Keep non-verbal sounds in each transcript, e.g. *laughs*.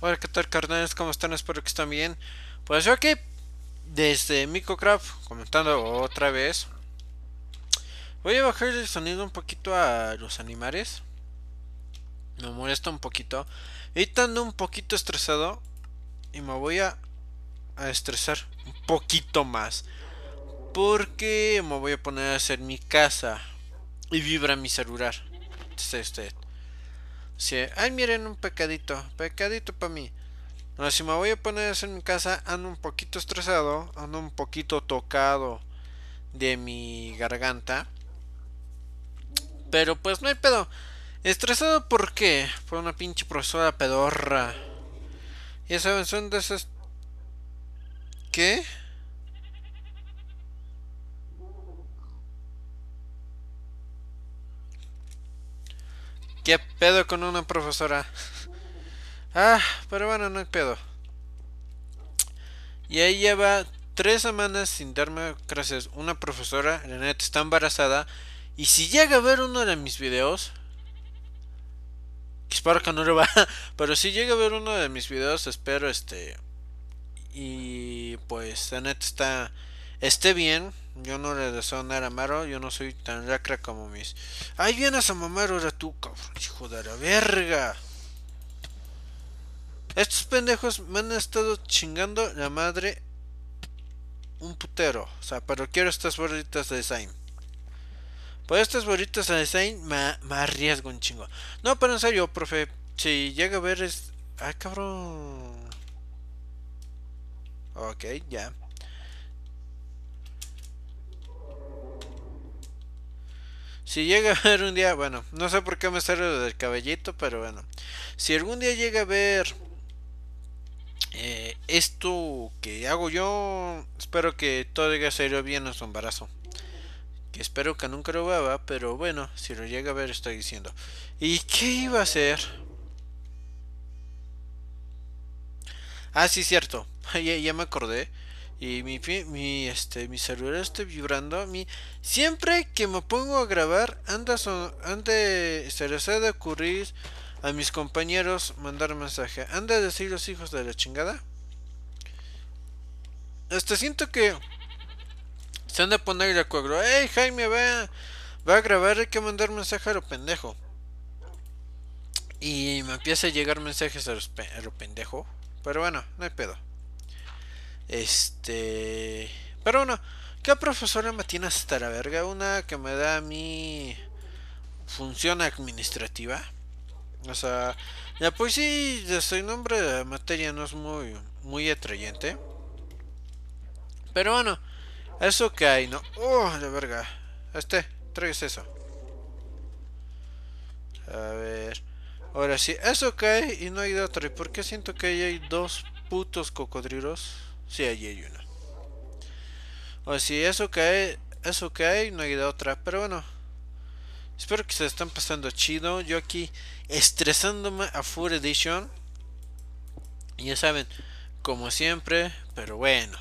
Hola, ¿qué tal carnales? ¿Cómo están? Espero que estén bien. Pues yo aquí, desde Microcraft, comentando otra vez. Voy a bajar el sonido un poquito a los animales. Me molesta un poquito. Estando un poquito estresado. Y me voy a, estresar un poquito más. Porque me voy a poner a hacer mi casa. Y vibra mi celular. este, este si, ay, miren, un pecadito, pecadito para mí. no si me voy a poner eso en mi casa, ando un poquito estresado, ando un poquito tocado de mi garganta. Pero pues no hay pedo. ¿Estresado por qué? Por una pinche profesora pedorra. Ya saben, son de esas... ¿Qué? ¿Qué pedo con una profesora? Ah, pero bueno, no hay pedo. Y ahí lleva tres semanas sin darme gracias una profesora, la neta está embarazada. Y si llega a ver uno de mis videos, espero que no lo va, *laughs* pero si llega a ver uno de mis videos, espero este. Y pues la neta está. esté bien. Yo no le deseo nada a Maro, yo no soy tan lacra como mis. Ahí vienes a mamar ahora tú, cabrón, hijo de la verga. Estos pendejos me han estado chingando la madre un putero. O sea, pero quiero estas bolitas de design. Pues estas bolitas de design me, me arriesgo un chingo. No, pero en serio, profe. Si llega a ver es... Ah, cabrón. Ok, ya. Si llega a ver un día, bueno, no sé por qué me sale lo del cabellito, pero bueno. Si algún día llega a ver eh, esto que hago yo, espero que todo a salido bien en su embarazo. Que espero que nunca lo vea, pero bueno, si lo llega a ver estoy diciendo. ¿Y qué iba a hacer? Ah, sí, cierto. *laughs* ya me acordé. Y mi, mi, este, mi celular está vibrando. Mi, siempre que me pongo a grabar, anda son, se les ha de ocurrir a mis compañeros mandar mensaje. Anda a decir los hijos de la chingada. Hasta siento que se han de poner el acuerdo. ¡Ey, Jaime, va, va a grabar! Hay que mandar mensaje a lo pendejo. Y me empieza a llegar mensajes a, a lo pendejo. Pero bueno, no hay pedo. Este. Pero bueno, ¿qué profesora me tiene hasta la verga? Una que me da mi función administrativa. O sea, Ya pues sí, soy un nombre de materia no es muy, muy atrayente. Pero bueno, eso que hay, ¿no? ¡Oh, la verga! Este, traigas eso. A ver. Ahora sí, eso que hay y no hay de otro. ¿Y por qué siento que hay dos putos cocodrilos? Si, allí hay una. O si eso hay eso hay no hay de otra. Pero bueno, espero que se están pasando chido. Yo aquí estresándome a Full Edition. y Ya saben, como siempre, pero bueno.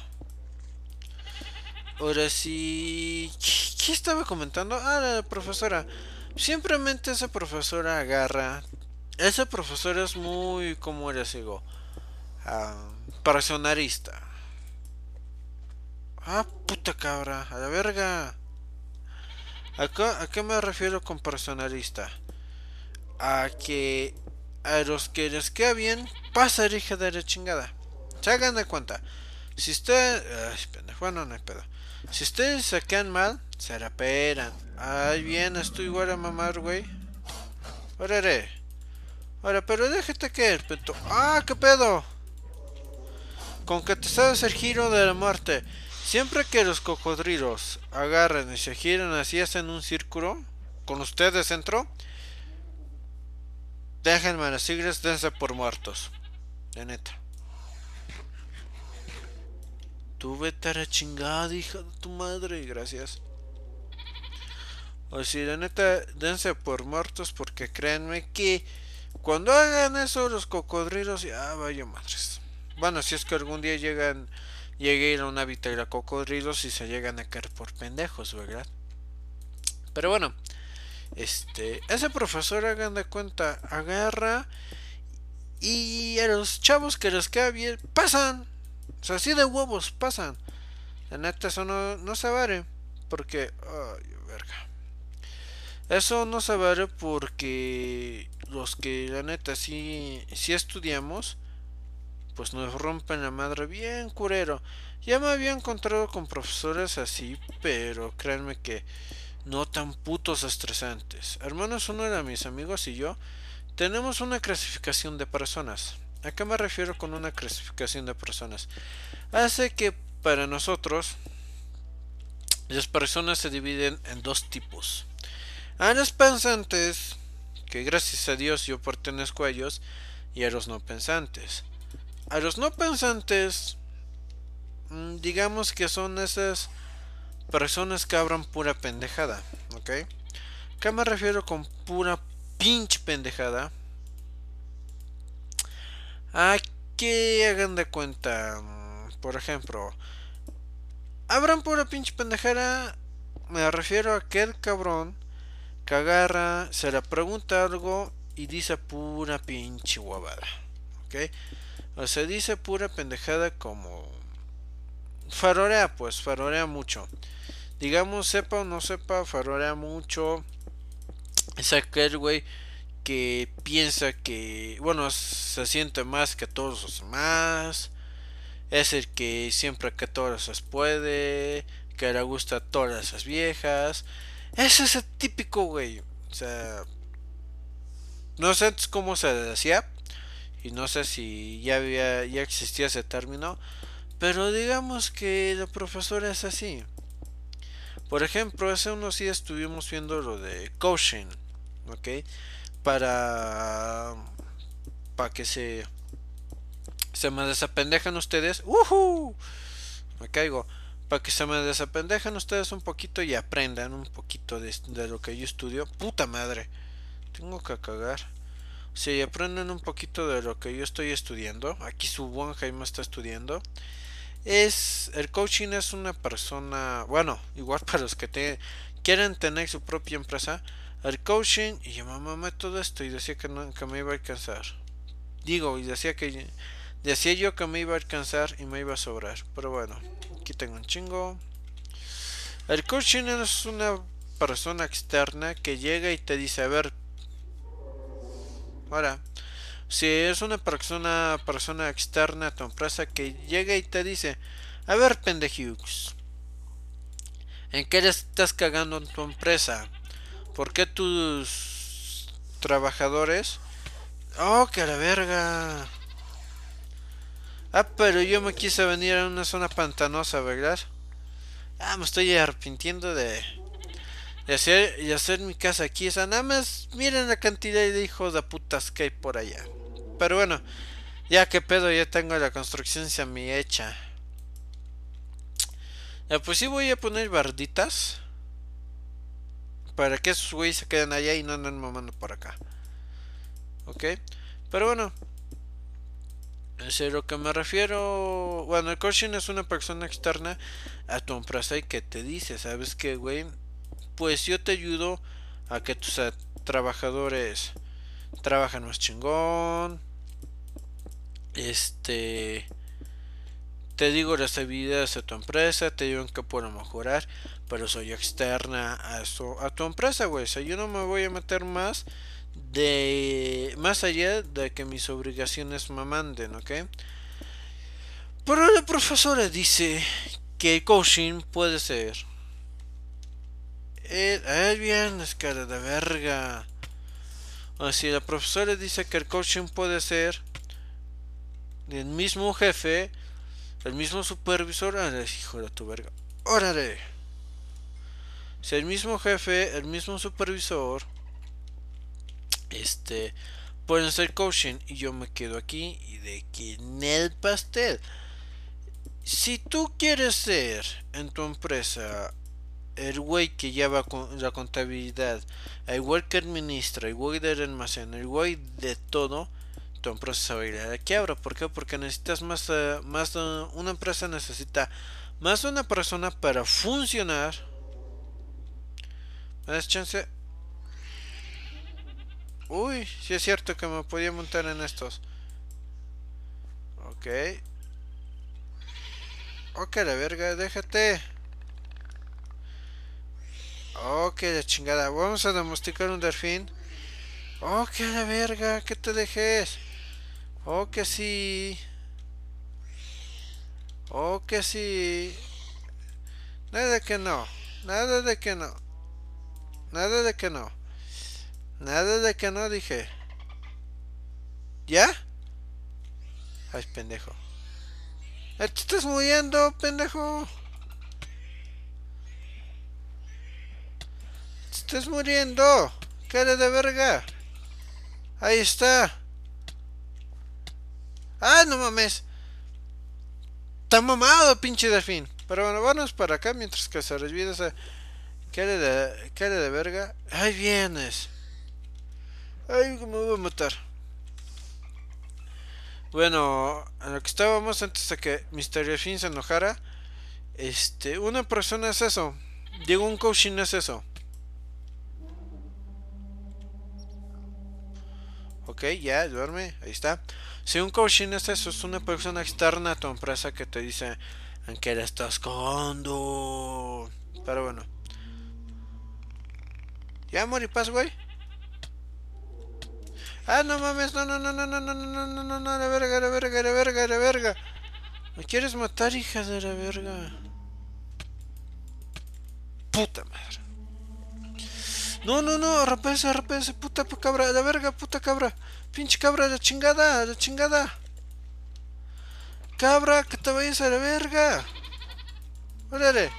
Ahora sí. ¿Qué estaba comentando? Ah, la profesora. Simplemente esa profesora agarra. Esa profesora es muy. ¿Cómo les digo? Ah, Personarista Ah, puta cabra, a la verga. ¿A qué me refiero con personalista? A que a los que les queda bien, pasa hija de la chingada. Se hagan de cuenta. Si ustedes... no hay pedo. Si ustedes se quedan mal, se la peran. Ay, bien, estoy igual a mamar, güey. Órale. Ahora, pero déjate que peto. ¡Ah, qué pedo! Con que te sabes el giro de la muerte. Siempre que los cocodrilos agarran y se giran así hacen un círculo con ustedes dentro déjenme a las dense por muertos. De neta. Tú vete a la chingada, hija de tu madre. Gracias. O si de neta, dense por muertos porque créanme que cuando hagan eso los cocodrilos, ya vaya madres. Bueno, si es que algún día llegan llegue a ir a una a cocodrilos y se llegan a caer por pendejos, ¿verdad? Pero bueno, este, ese profesor, hagan de cuenta, agarra y a los chavos que les queda bien, pasan. O sea, así de huevos, pasan. La neta, eso no, se vale. Porque, ay, verga. Eso no se vale porque los que, la neta, sí, sí estudiamos pues nos rompen la madre bien curero. Ya me había encontrado con profesores así, pero créanme que no tan putos estresantes. Hermanos, uno de mis amigos y yo tenemos una clasificación de personas. ¿A qué me refiero con una clasificación de personas? Hace que para nosotros las personas se dividen en dos tipos. A los pensantes, que gracias a Dios yo pertenezco a ellos, y a los no pensantes. A los no pensantes, mm, digamos que son esas personas que abran pura pendejada, ¿ok? ¿Qué me refiero con pura pinche pendejada? A que hagan de cuenta, mm, por ejemplo, abran pura pinche pendejada, me refiero a aquel cabrón que agarra, se le pregunta algo y dice pura pinche guabada, ¿ok? O sea, dice pura pendejada como... Farorea, pues, farorea mucho. Digamos, sepa o no sepa, farorea mucho. Es aquel güey que piensa que, bueno, se siente más que todos los demás. Es el que siempre que todas las puede, que le gusta a todas las viejas. Ese es el típico güey. O sea, no sé cómo se decía, y no sé si ya había ya existía ese término, pero digamos que la profesora es así. Por ejemplo, hace unos días estuvimos viendo lo de coaching, ¿ok? Para para que se se me desapendejan ustedes. ¡Uhú! Me caigo. Para que se me desapendejan ustedes un poquito y aprendan un poquito de, de lo que yo estudio. Puta madre. Tengo que cagar si aprenden un poquito de lo que yo estoy estudiando, aquí su buen Jaime está estudiando, es el coaching es una persona, bueno, igual *laughs* para los que te, quieren tener su propia empresa, el coaching, y yo me todo esto y decía que, no, que me iba a alcanzar. Digo, y decía que decía yo que me iba a alcanzar y me iba a sobrar, pero bueno, aquí tengo un chingo. El coaching es una persona externa que llega y te dice, a ver, Ahora, si es una persona, persona externa a tu empresa que llega y te dice, a ver, pendejux, ¿en qué le estás cagando en tu empresa? ¿Por qué tus trabajadores? Oh, que la verga. Ah, pero yo me quise venir a una zona pantanosa, ¿verdad? Ah, me estoy arrepintiendo de y hacer, y mi casa aquí. esa nada más miren la cantidad de hijos de putas que hay por allá. Pero bueno, ya que pedo, ya tengo la construcción mi hecha. pues sí voy a poner barditas. Para que esos güeyes se queden allá y no anden mamando por acá. Ok. Pero bueno. Es lo que me refiero. Bueno, el coaching es una persona externa a tu empresa y que te dice, ¿sabes qué, güey? pues yo te ayudo a que tus trabajadores trabajen más chingón. Este te digo las habilidades de tu empresa, te digo en qué puedo mejorar, pero soy externa a, a tu empresa, güey. O sea, yo no me voy a meter más de más allá de que mis obligaciones me manden, ¿ok? Pero la profesora dice que el coaching puede ser es eh, bien, es cara de verga. Así la profesora dice que el coaching puede ser del mismo jefe, el mismo supervisor. Ah, hijo de tu verga. Órale. Si el mismo jefe, el mismo supervisor, este, pueden ser coaching y yo me quedo aquí y de aquí en el pastel. Si tú quieres ser en tu empresa el güey que lleva la contabilidad, el güey que administra, el güey del almacén, el güey de todo, tu empresa va a ir a la quiebra. ¿Por qué? Porque necesitas más, eh, más eh, una empresa necesita más de una persona para funcionar. ¿Me chance? Uy, si es cierto que me podía montar en estos. Ok. Ok, la verga, déjate. Oh, que la chingada. Vamos a domesticar un delfín. Oh, que la verga, que te dejes. Oh, que sí. Oh, que sí. Nada de que no. Nada de que no. Nada de que no. Nada de que no, dije. ¿Ya? Ay, pendejo. Te estás muriendo, pendejo. ¡Estás muriendo! ¡Cara de verga! Ahí está. ¡Ah, no mames! Está mamado, pinche delfín. Pero bueno, vamos para acá mientras que se resvide esa cara de, de verga. Ahí vienes. Ay, me voy a matar. Bueno, en lo que estábamos antes de que Mr. Delfín se enojara. Este, una persona es eso. Digo, un coaching es eso. Ok, ya, duerme, ahí está. Si un coaching es eso, es una persona externa a tu empresa que te dice en qué le estás cagando. Pero bueno. Ya, moripaz, güey. Ah, no mames, no, no, no, no, no, no, no, no, no, no, la verga, la verga, la verga, la verga. Me quieres matar, hija de la verga. Puta madre. No, no, no, arrepense, arrepense, puta cabra, la verga, puta cabra. Pinche cabra, la chingada, la chingada. Cabra, que te vayas a la verga. Órale.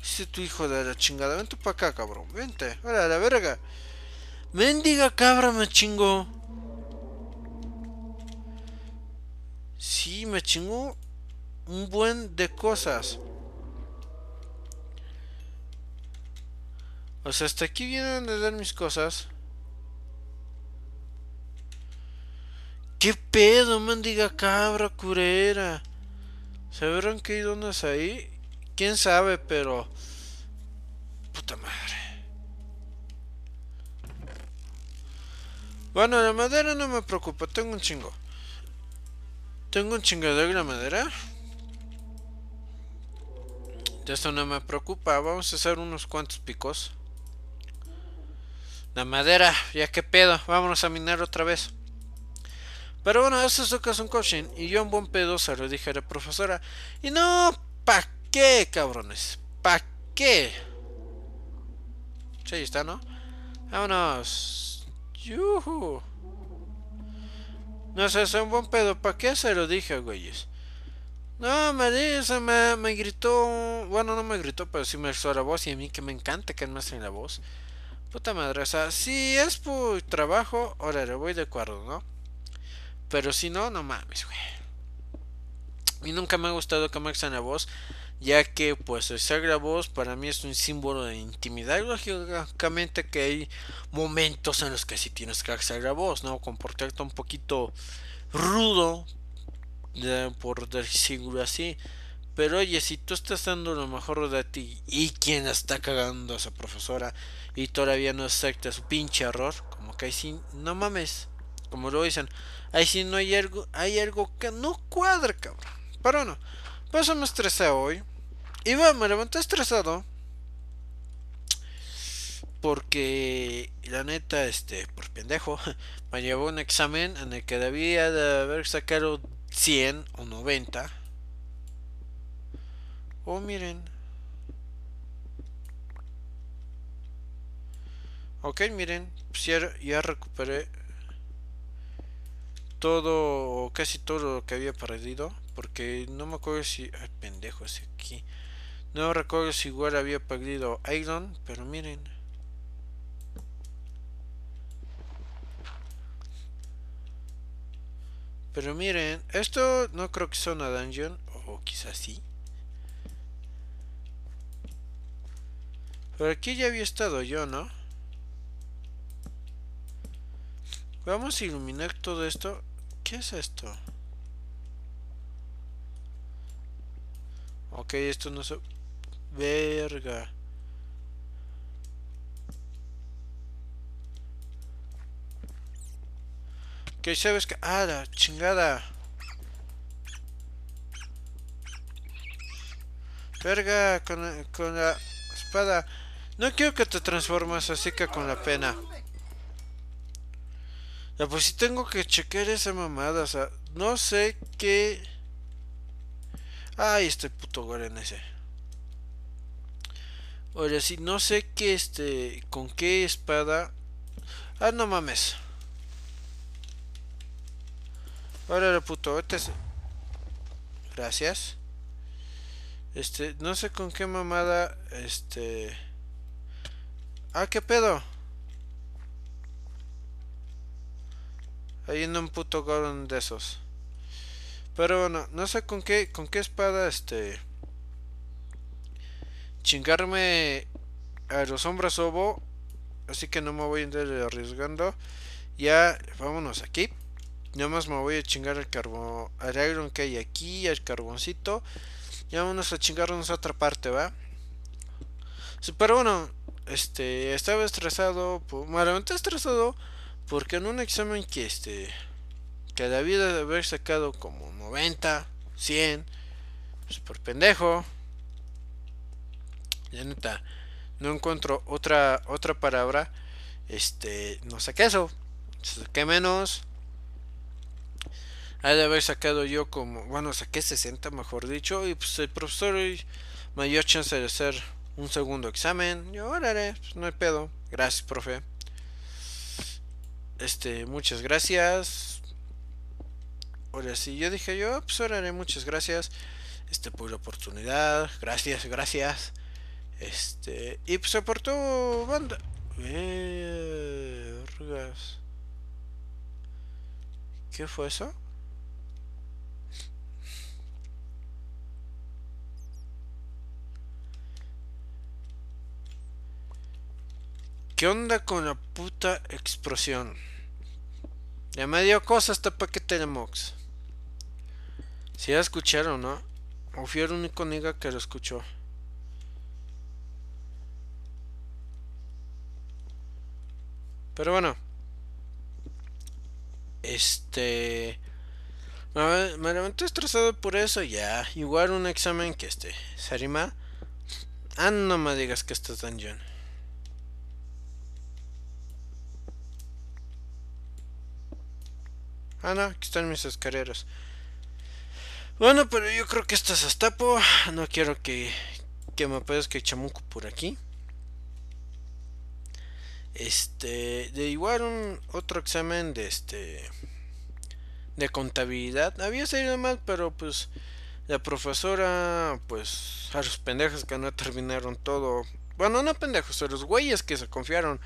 Dice tu hijo de la chingada, vente para acá, cabrón, vente, órale, a la verga. Mendiga cabra, me chingo Sí, me chingo un buen de cosas. O sea, hasta aquí vienen a dar mis cosas. ¿Qué pedo, mendiga cabra curera? ¿Se verán que hay donas ahí? ¿Quién sabe, pero... Puta madre. Bueno, la madera no me preocupa, tengo un chingo. Tengo un chingo de la madera. De esto no me preocupa, vamos a hacer unos cuantos picos. La madera, ya que pedo, vámonos a minar otra vez. Pero bueno, eso es lo que es un coaching. Y yo un buen pedo se lo dije a la profesora. Y no, ¿pa qué, cabrones? ¿Pa qué? Sí, está, ¿no? Vámonos. Yuhu. No sé, es un buen pedo. ¿Para qué se lo dije, güeyes? No, me dice, me, me gritó. Bueno, no me gritó, pero sí me hizo la voz. Y a mí que me encanta que me hacen la voz. Puta madre, o sea, si es por trabajo, le voy de acuerdo, ¿no? Pero si no, no mames, güey. Y nunca me ha gustado que me la voz, ya que pues esa la voz para mí es un símbolo de intimidad. Lógicamente que hay momentos en los que si tienes que hacer la voz, ¿no? Comportarte un poquito rudo, por decirlo así. Pero oye, si tú estás dando lo mejor de ti y quien está cagando a esa profesora y todavía no acepta su pinche error, como que ahí sí, no mames, como lo dicen, ahí sí no hay algo, hay algo que no cuadra, cabrón. Pero no, por eso me estresé hoy. Y bueno, me levanté estresado. Porque la neta, este, por pendejo, *laughs* me llevó un examen en el que debía de haber sacado 100 o 90 Oh, miren. Ok, miren. Pues ya, recuperé todo, casi todo lo que había perdido. Porque no me acuerdo si... Ay, pendejo, ese aquí. No recuerdo si igual había perdido Iron, pero miren. Pero miren, esto no creo que sea una dungeon, o quizás sí. Pero aquí ya había estado yo, ¿no? Vamos a iluminar todo esto. ¿Qué es esto? Ok, esto no se... Verga. Que sabes que... Ah, la chingada. Verga, con, con la espada. No quiero que te transformas así que con la pena. pues si tengo que chequear esa mamada, o sea, no sé qué... Ay, este puto Goren ese. Oye, sí, no sé qué este... con qué espada... Ah, no mames. Ahora puto, vete. Gracias. Este, no sé con qué mamada, este... Ah, ¿qué pedo? Ahí en un puto golem de esos. Pero bueno, no sé con qué, con qué espada este... Chingarme a los hombres obo. Así que no me voy a ir arriesgando. Ya, vámonos aquí. más me voy a chingar el carbón, al iron que hay aquí, al carboncito. Ya vámonos a chingarnos a otra parte, ¿va? Sí, pero bueno, este, estaba estresado, malamente estresado, porque en un examen que este, que vida de haber sacado como 90, 100, pues por pendejo, ya neta, no encuentro otra, otra palabra, este, no saqué eso, saqué menos, ha de haber sacado yo como, bueno, saqué 60 mejor dicho, y pues el profesor mayor chance de ser un segundo examen. Yo, oraré, pues, no hay pedo. Gracias, profe. Este, muchas gracias. Ahora sí, yo dije yo, pues oraré, muchas gracias. Este, por la oportunidad. Gracias, gracias. Este, y pues aportó banda. Vergas. ¿Qué fue eso? ¿Qué onda con la puta explosión? Ya me dio cosa este paquete de Mox. Si ya escucharon, ¿no? O fui el único nigga que lo escuchó. Pero bueno. Este. Me, levanté estresado por eso. Ya. Igual un examen que este. Sarima. Ah, no me digas que estás tan lleno. Ah, no, aquí están mis escaleras. Bueno, pero yo creo que esto es estapo. No quiero que, que me aparezca chamuco por aquí. Este, de igual un otro examen de este de contabilidad. Había salido mal, pero pues la profesora, pues a los pendejos que no terminaron todo. Bueno, no pendejos, a los güeyes que se confiaron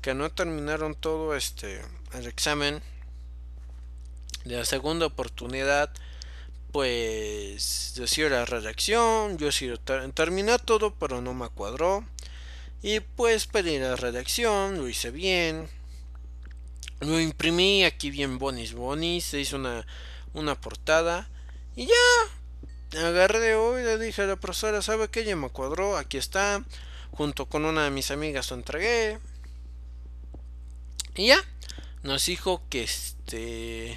que no terminaron todo este el examen la segunda oportunidad pues yo la redacción, yo sí terminé todo pero no me cuadró y pues pedí la redacción, lo hice bien, lo imprimí aquí bien bonis bonis, se hizo una, una portada y ya agarré hoy le dije a la profesora, ¿sabe qué? Ya me cuadró, aquí está, junto con una de mis amigas lo entregué y ya nos dijo que este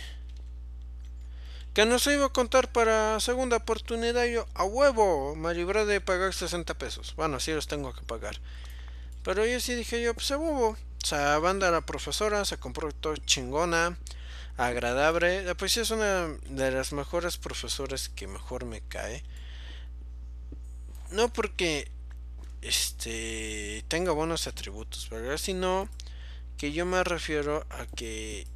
que nos iba a contar para segunda oportunidad yo a huevo. Me libré de pagar 60 pesos. Bueno, sí los tengo que pagar. Pero yo sí dije yo, pues a huevo. O sea, banda la profesora, se compró todo chingona, agradable. Eh, pues sí es una de las mejores profesoras que mejor me cae. No porque este tenga buenos atributos, ¿verdad? Sino que yo me refiero a que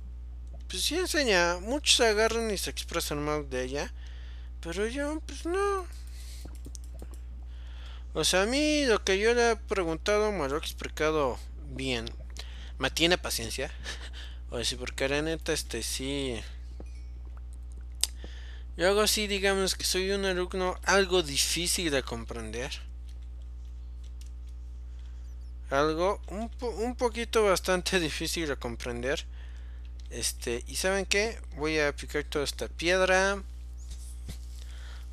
pues sí enseña, muchos agarran y se expresan mal de ella, pero yo pues no. O sea, a mí lo que yo le he preguntado me lo he explicado bien. Me tiene paciencia. *laughs* o sea, porque la neta, este sí. Yo hago así, digamos que soy un alumno algo difícil de comprender. Algo un, un poquito bastante *laughs* difícil de comprender. Este, y saben qué, voy a picar toda esta piedra.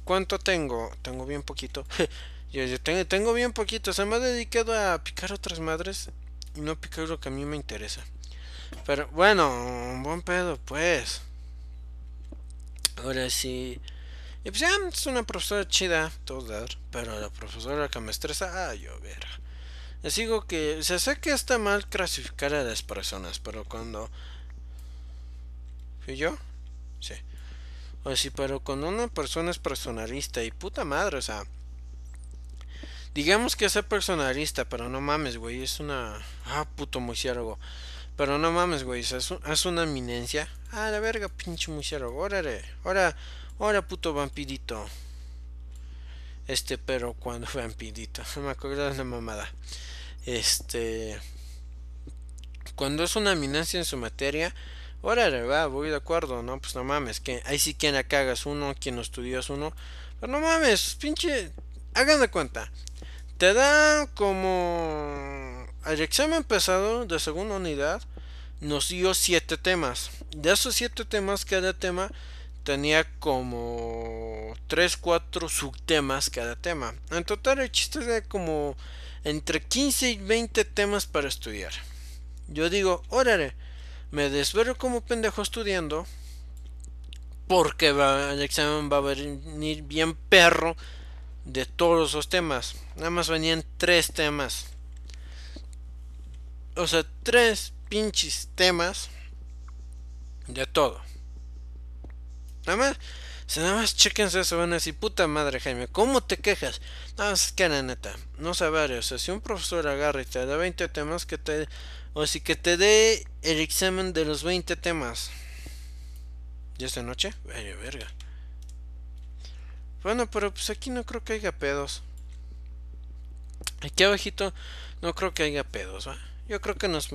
¿Cuánto tengo? Tengo bien poquito. *laughs* yo, yo tengo, tengo, bien poquito. Se me ha dedicado a picar otras madres y no picar lo que a mí me interesa. Pero bueno, un buen pedo, pues. Ahora sí. Y pues ya, es una profesora chida, todo Pero la profesora que me estresa, yo llover. Les digo que se sé que está mal clasificar a las personas, pero cuando y yo? Sí. O sí, pero con una persona es personalista y puta madre, o sea. Digamos que es personalista, pero no mames, güey, es una. Ah, puto Pero no mames, güey, es, una eminencia. Ah, la verga, pinche órale, ahora, ahora puto vampirito. Este, pero cuando *laughs* vampirito, no me acuerdo de la mamada. Este. Cuando es una eminencia en su materia, Órale, va, voy de acuerdo, no, pues no mames, que ahí sí quien la cagas uno, quien estudias uno, pero no mames, pinche, hagan de cuenta, te da como el examen empezado de segunda unidad, nos dio siete temas, de esos siete temas, cada tema tenía como 3, 4 subtemas cada tema. En total el chiste era como entre 15 y 20 temas para estudiar. Yo digo, órale, me desvelo como pendejo estudiando porque va, el examen va a venir bien perro de todos los temas. Nada más venían tres temas. O sea, tres pinches temas de todo. Nada más, si nada más chequense eso, van a puta madre Jaime, ¿cómo te quejas? Nada más que la neta, no saber, o sea, si un profesor agarra y te da 20 temas que te o si que te dé el examen de los 20 temas. ¿Ya esta noche? Vaya verga. Bueno, pero pues aquí no creo que haya pedos. Aquí abajito no creo que haya pedos, ¿va? Yo creo que nos,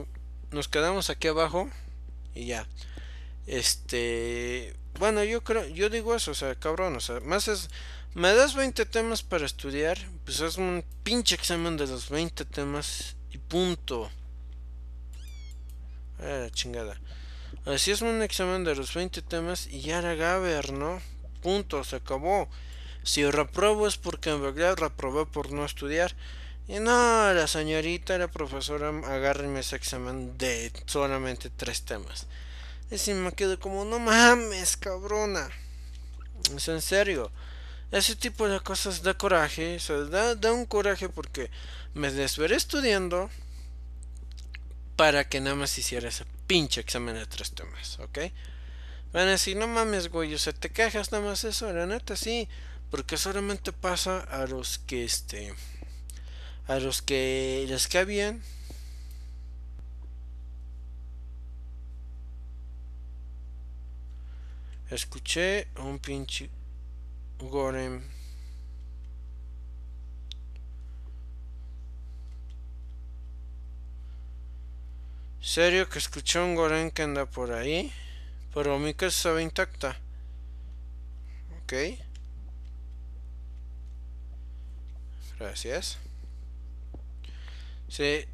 quedamos aquí abajo y ya. Este, bueno, yo creo, yo digo eso, o sea, cabrón, o sea, más es, me das 20 temas para estudiar, pues es un pinche examen de los 20 temas y punto. Ah, chingada. Así es un examen de los 20 temas y ya era Gaber, ¿no? Punto, se acabó. Si reprobo es porque en verdad reprobé por no estudiar. Y no, la señorita, la profesora, agárrenme ese examen de solamente tres temas. Y si me quedo como, no mames, cabrona. Es en serio. Ese tipo de cosas da coraje. Se da, da un coraje porque me desveré estudiando para que nada más hiciera ese pinche examen de tres temas, ¿ok? Bueno a no mames, güey, o sea, te quejas nada más eso, la neta, sí, porque solamente pasa a los que, este, a los que les cae bien. Escuché un pinche Gorem Serio que escuché un Goren que anda por ahí. Pero mi casa estaba intacta. Ok. Gracias. Sí.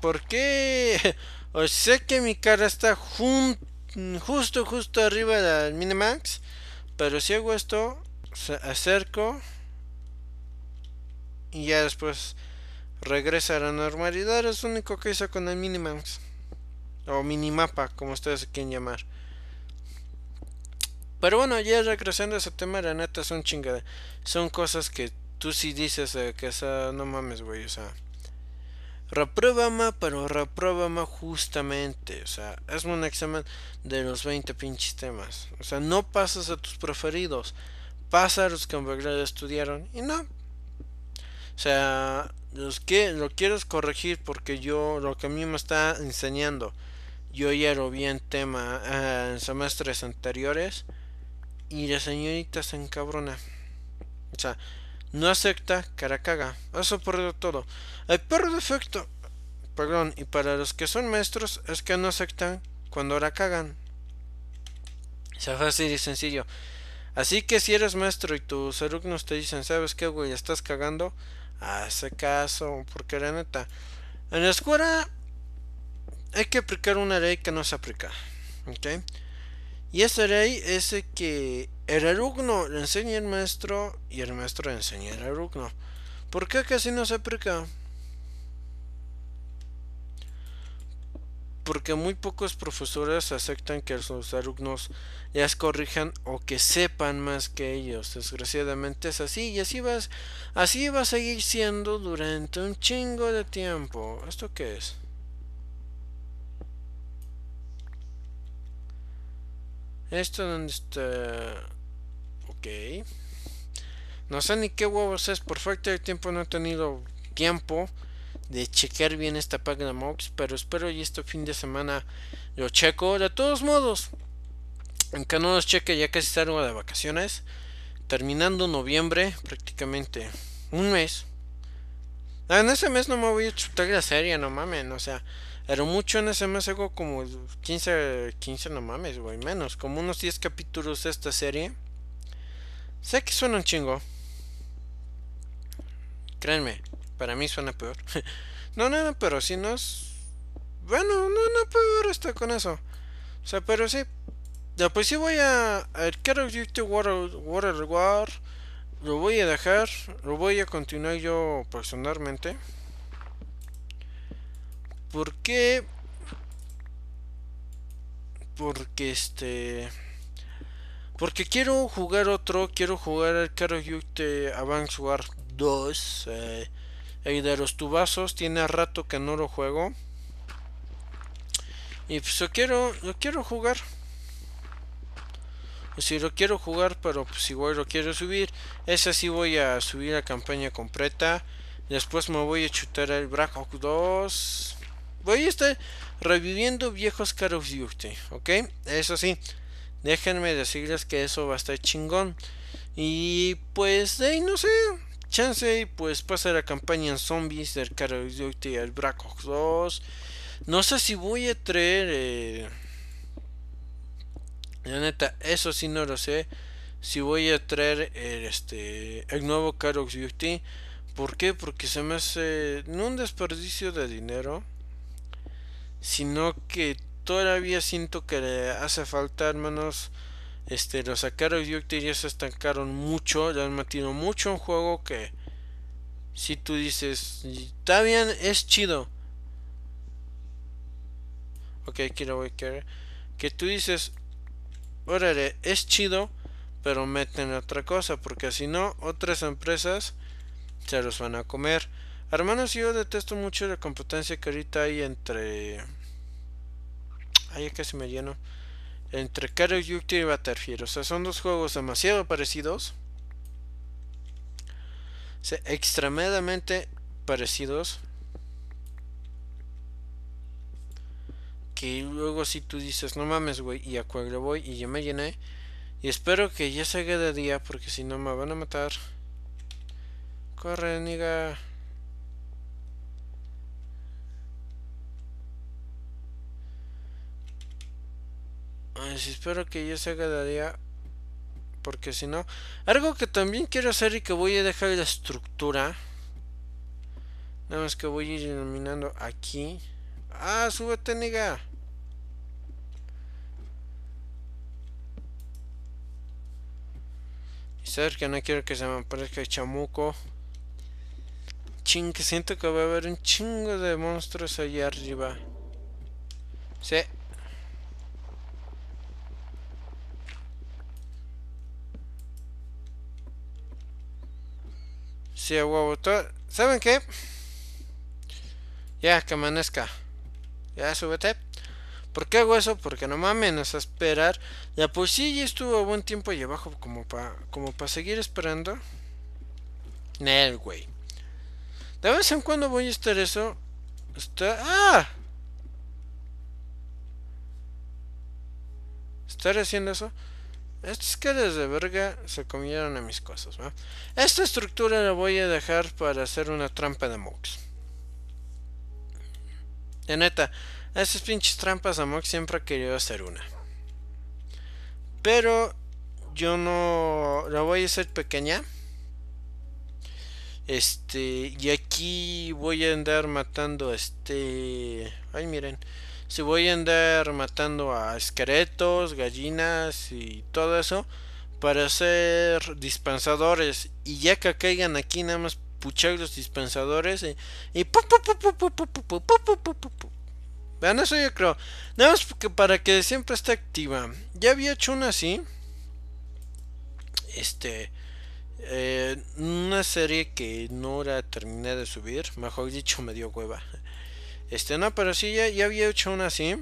¿Por qué? *laughs* O sé que mi cara está justo, justo arriba del Minimax. Pero si hago esto, acerco. Y ya después regresa a la normalidad. Es lo único que hizo con el Minimax o minimapa, como ustedes quieren llamar. Pero bueno, ya regresando a ese tema, la neta son chingada Son cosas que tú sí dices que esa, no mames, güey, o sea. Repruébame, pero más justamente. O sea, es un examen de los 20 pinches temas. O sea, no pasas a tus preferidos. Pasa a los que en verdad estudiaron y no. O sea, los que lo quieres corregir porque yo, lo que a mí me está enseñando yo ya lo vi en tema ah, en semestres anteriores y la señorita se encabrona. O sea, no acepta caga. Eso perdió todo. El perro defecto. Perdón, y para los que son maestros es que no aceptan cuando la cagan. O sea, fácil y sencillo. Así que si eres maestro y tus alumnos te dicen, ¿sabes qué, güey? Estás cagando. Hace caso, porque la neta. En la escuela hay que aplicar una ley que no se aplica. ok Y esa ley es que el alumno le enseña el maestro y el maestro le enseña al alumno. ¿Por qué así no se aplica? Porque muy pocos profesores aceptan que sus alumnos les corrijan o que sepan más que ellos. Desgraciadamente es así y así así va a seguir siendo durante un chingo de tiempo. ¿Esto qué es? Esto donde está... Ok. No sé ni qué huevos es. Por falta de tiempo no he tenido tiempo de chequear bien esta página Mox. Pero espero y este fin de semana lo checo. De todos modos. Aunque no los cheque ya casi salgo de vacaciones. Terminando noviembre prácticamente. Un mes. Ah, en ese mes no me voy a chutar la serie, no mames O sea, pero mucho en ese mes hago como 15, 15 no mames, güey, menos, como unos 10 capítulos de esta serie. Sé que suena un chingo. Créanme, para mí suena peor. *laughs* no, no, no, pero si no es... Bueno, no, no, peor está con eso. O sea, pero sí. pues sí voy a... a Quiero YouTube este World... Water War. Lo voy a dejar. Lo voy a continuar yo personalmente. ¿Por qué? Porque este... Porque quiero jugar otro, quiero jugar el Caro Yute Advance War 2. Eh, de los tubazos, tiene rato que no lo juego. Y pues lo quiero, lo quiero jugar. si lo quiero jugar, pero pues voy lo quiero subir. Ese sí voy a subir la campaña completa. Después me voy a chutar el Black 2 voy a estar reviviendo viejos Call of Duty, ¿ok? Eso sí, déjenme decirles que eso va a estar chingón. Y pues, de no sé, chance, pues pasa la campaña en zombies del Call of Duty al Black Ops 2. No sé si voy a traer... Eh, la neta, eso sí no lo sé. Si voy a traer el, eh, este, el nuevo Call of Duty. ¿Por qué? Porque se me hace un desperdicio de dinero sino que todavía siento que le hace falta, hermanos. Este, los sacaron y ya se estancaron mucho, Ya han metido mucho un juego que si tú dices, está bien, es chido. Ok, quiero a que, que tú dices, órale, es chido, pero meten otra cosa, porque si no, otras empresas se los van a comer. Hermanos, yo detesto mucho la competencia que ahorita hay entre Ahí casi me lleno. Entre Call of y Battlefield. O sea, son dos juegos demasiado parecidos. O sea, extremadamente parecidos. Que luego si tú dices, no mames, güey, y a cuál le voy y ya me llené. Y espero que ya salga de día porque si no me van a matar. Corre, niga. Pues, espero que yo se haga de día. Porque si no. Algo que también quiero hacer y que voy a dejar la estructura. Nada más que voy a ir iluminando aquí. ¡Ah! ¡Súbete, nigga Y saber que no quiero que se me aparezca el chamuco. Ching, que siento que va a haber un chingo de monstruos allá arriba. Sí. Sí, a huevo. ¿Saben qué? Ya, que amanezca. Ya, súbete. ¿Por qué hago eso? Porque no mames, a esperar. Ya, pues sí, ya estuvo buen tiempo y abajo como para como para seguir esperando. Nel, güey. De vez en cuando voy a estar eso. Está... ¡Ah! ¿Estar haciendo eso? es que de verga se comieron a mis cosas, Esta estructura la voy a dejar para hacer una trampa de Mox. De neta, esas pinches trampas a Mox siempre ha querido hacer una. Pero yo no la voy a hacer pequeña. Este, y aquí voy a andar matando este... Ay, miren si voy a andar matando a esqueletos, gallinas y todo eso para hacer dispensadores y ya que caigan aquí nada más puchar los dispensadores y, y vean eso yo creo nada más porque para que siempre esté activa ya había hecho una así este una serie que no la terminé de subir mejor dicho me dio hueva este, no, pero sí, ya, había hecho una así.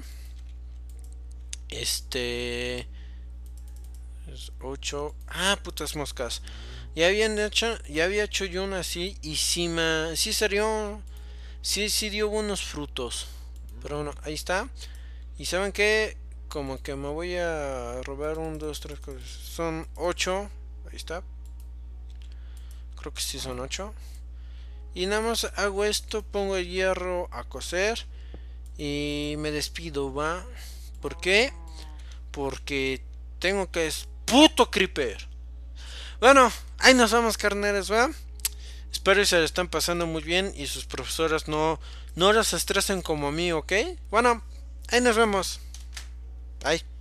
Este... 8... Ah, putas moscas. Ya habían hecho, ya había hecho yo una así y sí, ma, sí salió, sí, sí dio buenos frutos. Pero bueno, ahí está. Y saben que, como que me voy a robar un, dos, tres, son ocho. Ahí está. Creo que sí son ocho. Y nada más hago esto, pongo el hierro a coser y me despido, ¿va? ¿Por qué? Porque tengo que... Es puto creeper. Bueno, ahí nos vamos, carneres ¿va? Espero que se lo están pasando muy bien y sus profesoras no, no las estresen como a mí, ¿ok? Bueno, ahí nos vemos. Bye.